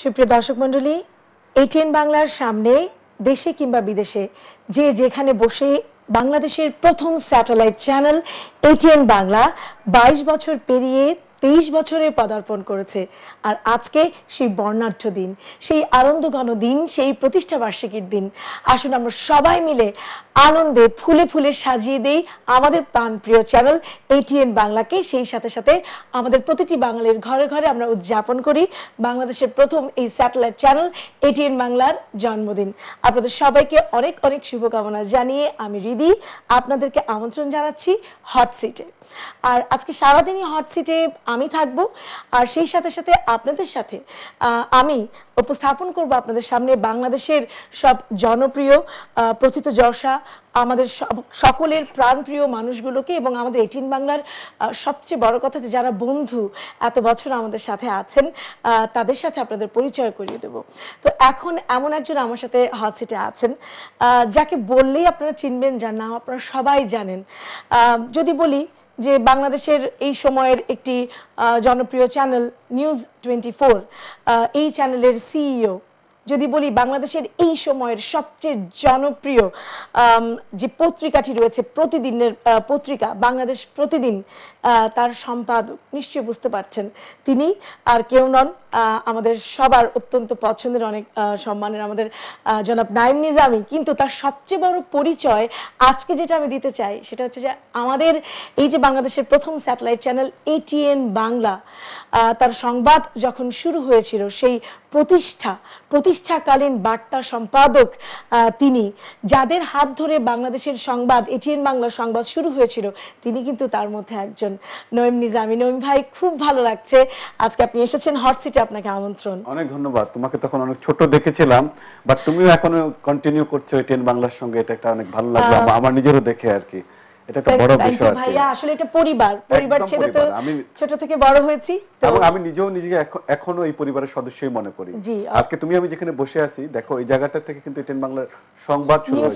সুপ্রিয় দর্শক মন্ডলী এটিএন বাংলার সামনে দেশে কিংবা বিদেশে যে যেখানে বসে বাংলাদেশের প্রথম স্যাটেলাইট চ্যানেল এটিএন বাংলা ২২ বছর পেরিয়ে তেইশ বছরে পদার্পণ করেছে আর আজকে সেই বর্ণাঢ্য দিন সেই আনন্দঘন দিন সেই প্রতিষ্ঠাবার্ষিকীর দিন আসুন আমরা সবাই মিলে আনন্দে ফুলে ফুলে সাজিয়ে দেই আমাদের প্রাণপ্রিয় চ্যানেল এটিএন বাংলাকে সেই সাথে সাথে আমাদের প্রতিটি বাঙালির ঘরে ঘরে আমরা উদযাপন করি বাংলাদেশের প্রথম এই স্যাটেলাইট চ্যানেল এটিএন বাংলার জন্মদিন আপনাদের সবাইকে অনেক অনেক শুভকামনা জানিয়ে আমি রিদি আপনাদেরকে আমন্ত্রণ জানাচ্ছি হট সিটে আর আজকে সারাদিনই হট সিটে আমি থাকব আর সেই সাথে সাথে আপনাদের সাথে আমি উপস্থাপন করব আপনাদের সামনে বাংলাদেশের সব জনপ্রিয় প্রথিত যশা আমাদের সব সকলের প্রাণপ্রিয় মানুষগুলোকে এবং আমাদের এটিন বাংলার সবচেয়ে বড় কথা যে যারা বন্ধু এত বছর আমাদের সাথে আছেন তাদের সাথে আপনাদের পরিচয় করিয়ে দেব তো এখন এমন একজন আমার সাথে হট সিটে আছেন যাকে বললেই আপনারা চিনবেন যার নাম আপনারা সবাই জানেন যদি বলি যে বাংলাদেশের এই সময়ের একটি জনপ্রিয় চ্যানেল নিউজ টোয়েন্টি এই চ্যানেলের সিইও যদি বলি বাংলাদেশের এই সময়ের সবচেয়ে জনপ্রিয় যে পত্রিকাটি রয়েছে প্রতিদিনের পত্রিকা বাংলাদেশ প্রতিদিন তার সম্পাদক নিশ্চয়ই বুঝতে পারছেন তিনি আর কেউ নন আমাদের সবার অত্যন্ত পছন্দের অনেক সম্মানের আমাদের জনাব নাইম নিজামি কিন্তু তার সবচেয়ে বড় পরিচয় আজকে যেটা আমি দিতে চাই সেটা হচ্ছে যে আমাদের এই যে বাংলাদেশের প্রথম স্যাটেলাইট চ্যানেল এটিএন বাংলা তার সংবাদ যখন শুরু হয়েছিল সেই প্রতিষ্ঠা প্রতি প্রতিষ্ঠাকালীন বার্তা সম্পাদক তিনি যাদের হাত ধরে বাংলাদেশের সংবাদ এটিএন বাংলা সংবাদ শুরু হয়েছিল তিনি কিন্তু তার মধ্যে একজন নয়ম নিজামী নয়ম ভাই খুব ভালো লাগছে আজকে আপনি এসেছেন হট সিটে আপনাকে আমন্ত্রণ অনেক ধন্যবাদ তোমাকে তখন অনেক ছোট দেখেছিলাম বাট তুমিও এখনো কন্টিনিউ করছো এটিএন বাংলার সঙ্গে এটা একটা অনেক ভালো লাগলো আমার নিজেরও দেখে আর কি আজকে তুমি আমি যেখানে বসে আছি দেখো জায়গাটা থেকে কিন্তু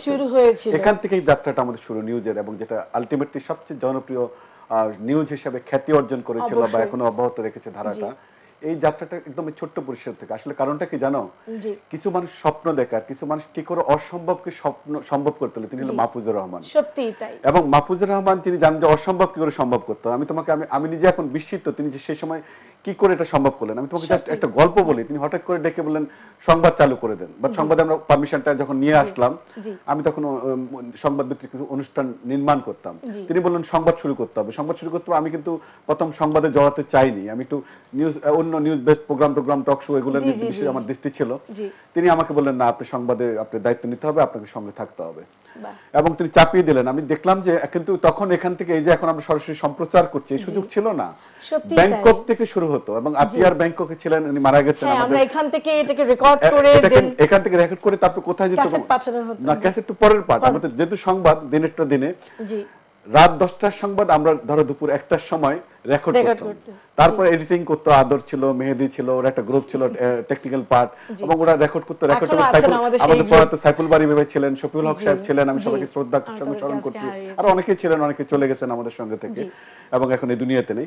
শুরু হয়েছে এখান থেকেই যাত্রাটা আমাদের শুরু নিউজের এবং যেটা সবচেয়ে জনপ্রিয় নিউজ হিসেবে খ্যাতি অর্জন করেছিল বা এখনো অব্যাহত রেখেছে ধারাটা এই যাত্রাটা একদম ছোট্ট পরিসর থেকে আসলে কারণটা কি জানো কিছু মানুষ স্বপ্ন দেখার কিছু মানুষ কি করে অসম্ভবকে স্বপ্ন সম্ভব করতে হলে তিনি হলো মাহফুজুর রহমান সত্যি তাই এবং মাহফুজুর রহমান তিনি জানেন যে অসম্ভব কি করে সম্ভব করতে আমি তোমাকে আমি আমি নিজে এখন বিস্মিত তিনি যে সেই সময় কি করে এটা সম্ভব করলেন আমি তোমাকে জাস্ট একটা গল্প বলি তিনি হঠাৎ করে ডেকে বললেন সংবাদ চালু করে দেন বা সংবাদে আমরা পারমিশনটা যখন নিয়ে আসলাম আমি তখন সংবাদ ভিত্তিক অনুষ্ঠান নির্মাণ করতাম তিনি বললেন সংবাদ শুরু করতে হবে সংবাদ শুরু করতে আমি কিন্তু প্রথম সংবাদে জড়াতে চাইনি আমি একটু নিউজ অন্য নিউজ বেসড প্রোগ্রাম টোগ্রাম টক শো এগুলো বিষয়ে আমার দৃষ্টি ছিল তিনি আমাকে বললেন না আপনি সংবাদে আপনি দায়িত্ব নিতে হবে আপনাকে সঙ্গে থাকতে হবে এবং তিনি চাপিয়ে দিলেন আমি দেখলাম যে কিন্তু তখন এখান থেকে এই যে এখন আমরা সরাসরি সম্প্রচার করছি এই সুযোগ ছিল না ব্যাংকক থেকে শুরু হতো এবং আপনি আর ব্যাংককে ছিলেন উনি মারা গেছেন হ্যাঁ, আমরা এখান থেকে এটাকে রেকর্ড করে দেন এখান থেকে রেকর্ড করে তারপর কোথায় যেত ক্যাসেট পাঠানো হতো না ক্যাসেট তো পরের পার্ট আমাদের যেহেতু সংবাদ দিনেরটা দিনে জি রাত দশটার সংবাদ আমরা ধরো দুপুর একটার সময় রেকর্ড করতে তারপর এডিটিং করতে আদর ছিল মেহেদি ছিল ওর একটা গ্রুপ ছিল টেকনিক্যাল পার্ট এবং ওরা রেকর্ড করতে রেকর্ড করতে সাইকেল আমাদের তো সাইকেল বাড়ি ভেবে ছিলেন শফিউল হক সাহেব ছিলেন আমি সবাইকে শ্রদ্ধা সঙ্গে স্মরণ করছি আর অনেকে ছিলেন অনেকে চলে গেছেন আমাদের সঙ্গে থেকে এবং এখন এই দুনিয়াতে নেই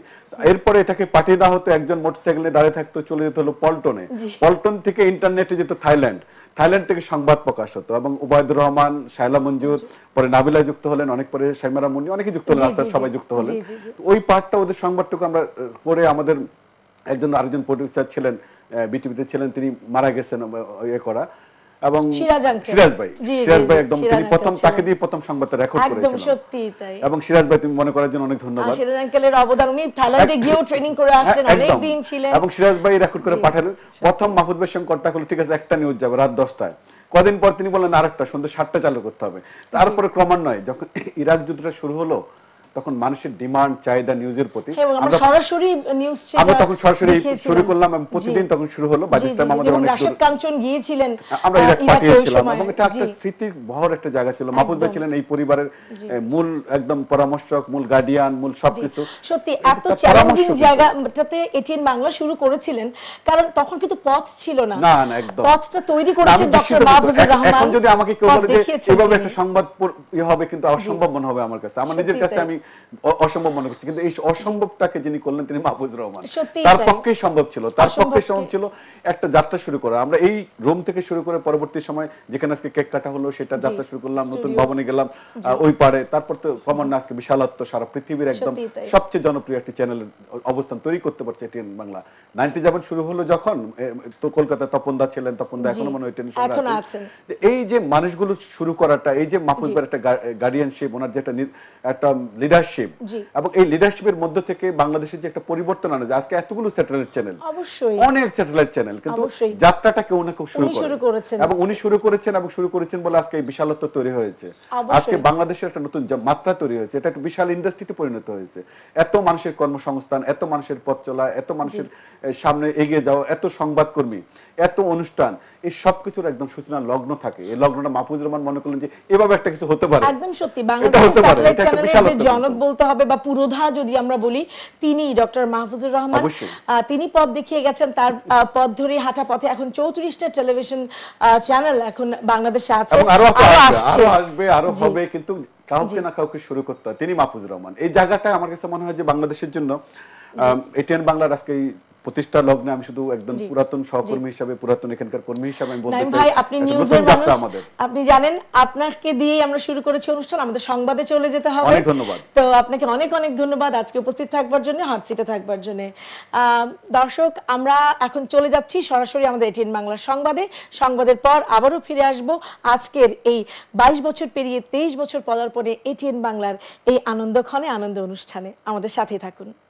এরপরে এটাকে পাঠিয়ে দেওয়া হতো একজন মোটরসাইকেলে দাঁড়িয়ে থাকতো চলে যেত হলো পল্টনে পল্টন থেকে ইন্টারনেটে যেত থাইল্যান্ড থাইল্যান্ড থেকে সংবাদ প্রকাশ হতো এবং উবায়দুর রহমান শাইলা মঞ্জুর পরে নাবিলা যুক্ত হলেন অনেক পরে শাইমারা মুন্নি অনেকে যুক্ত হলেন রাস্তার সবাই যুক্ত হলেন ওই পার্টটা ওদের সংবাদটুকু আমরা পরে আমাদের একজন আরেকজন প্রডিউসার ছিলেন বিটিভিতে ছিলেন তিনি মারা গেছেন ইয়ে করা এবং সিরাজ ভাই সিরাজ ভাই একদম তিনি প্রথম তাকে দিয়ে প্রথম রেকর্ড সত্যি তাই এবং সিরাজ ভাই তুমি মনে করার জন্য অনেক ধন্যবাদ সিরাজ আঙ্কেলের অবদান উনি থাইল্যান্ডে গিয়েও ট্রেনিং করে হ্যাঁ, আসলেন অনেক দিন ছিলেন এবং সিরাজ ভাই রেকর্ড করে পাঠালেন প্রথম মাহফুজ ভাইয়ের হলো ঠিক আছে একটা নিউজ যাবে রাত 10টায় কদিন পর তিনি বললেন আরেকটা সন্ধ্যা সাতটা চালু করতে হবে তারপরে ক্রমান্বয়ে যখন ইরাক যুদ্ধটা শুরু হলো তখন মানুষের ডিমান্ড চাহিদা নিউজের প্রতি হ্যাঁ, প্রতিদিন তখন শুরু হলো বাংলা শুরু করেছিলেন কারণ তখন কিন্তু পথ ছিল না না না পথটা তৈরি আমাকে এভাবে একটা সংবাদ ইয়ে হবে কিন্তু অসম্ভব মনে হবে আমার কাছে আমার নিজের কাছে আমি অসম্ভব মনে করছি কিন্তু এই অসম্ভবটাকে যিনি করলেন তিনি মাহফুজ রহমান তার সম্ভব ছিল তার পক্ষে সম্ভব ছিল একটা যাত্রা শুরু করা আমরা এই থেকে শুরু করে পরবর্তী সময় যেখানে আজকে কেক কাটা হলো সেটা যাত্রা শুরু করলাম নতুন ভবনে গেলাম ওই তারপর তো আজকে সারা পৃথিবীর একদম সবচেয়ে জনপ্রিয় একটি চ্যানেল অবস্থান তৈরি করতে পারছে টেন বাংলা নাইনটি যেমন শুরু হলো যখন তো কলকাতা তপনদা ছিলেন তপনদা এখনো মনে হয় টেন এই যে মানুষগুলো শুরু করাটা এই যে মাহফুজবার একটা গার্ডিয়ানশিপ ওনার যে একটা একটা লিডারশিপ এবং এই লিডারশিপের মধ্যে থেকে বাংলাদেশের যে একটা পরিবর্তন আনা যায় আজকে এতগুলো স্যাটেলাইট চ্যানেল অবশ্যই অনেক স্যাটেলাইট চ্যানেল কিন্তু যাত্রাটা কেউ না কেউ শুরু করেছেন এবং উনি শুরু করেছেন এবং শুরু করেছেন বলে আজকে এই বিশালত্ব তৈরি হয়েছে আজকে বাংলাদেশের একটা নতুন মাত্রা তৈরি হয়েছে এটা একটা বিশাল ইন্ডাস্ট্রিতে পরিণত হয়েছে এত মানুষের কর্মসংস্থান এত মানুষের পথ চলা এত মানুষের সামনে এগিয়ে যাওয়া এত সংবাদকর্মী এত অনুষ্ঠান এই সবকিছুর একদম সূচনা লগ্ন থাকে এই লগ্নটা মাহফুজ রহমান মনে করলেন যে এভাবে একটা কিছু হতে পারে একদম সত্যি বাংলাদেশ স্যাটেলাইট চ্যানেলের যে জনক বলতে হবে বা পুরোধা যদি আমরা বলি তিনি ডক্টর মাহফুজুর রহমান তিনি পথ দেখিয়ে গেছেন তার পথ ধরে হাঁটা পথে এখন চৌত্রিশটা টেলিভিশন চ্যানেল এখন বাংলাদেশে আছে আরো হবে কিন্তু কাউকে না কাউকে শুরু করতে তিনি মাহফুজুর রহমান এই জায়গাটা আমার কাছে মনে হয় যে বাংলাদেশের জন্য এটিএন বাংলার আজকে প্রতিষ্ঠা লগ্নে আমি শুধু একদম পুরাতন সহকর্মী হিসাবে পুরাতন এখানকার কর্মী হিসাবে আমি বলতে চাই আপনি নিউজের মানুষ আপনি জানেন আপনাকে দিয়ে আমরা শুরু করেছি অনুষ্ঠান আমাদের সংবাদে চলে যেতে হবে অনেক ধন্যবাদ তো আপনাকে অনেক অনেক ধন্যবাদ আজকে উপস্থিত থাকবার জন্য হট সিটে থাকবার জন্য দর্শক আমরা এখন চলে যাচ্ছি সরাসরি আমাদের এটিএন বাংলা সংবাদে সংবাদের পর আবারও ফিরে আসব আজকের এই 22 বছর পেরিয়ে 23 বছর পদার্পণে এটিএন বাংলার এই আনন্দক্ষণে আনন্দ অনুষ্ঠানে আমাদের সাথেই থাকুন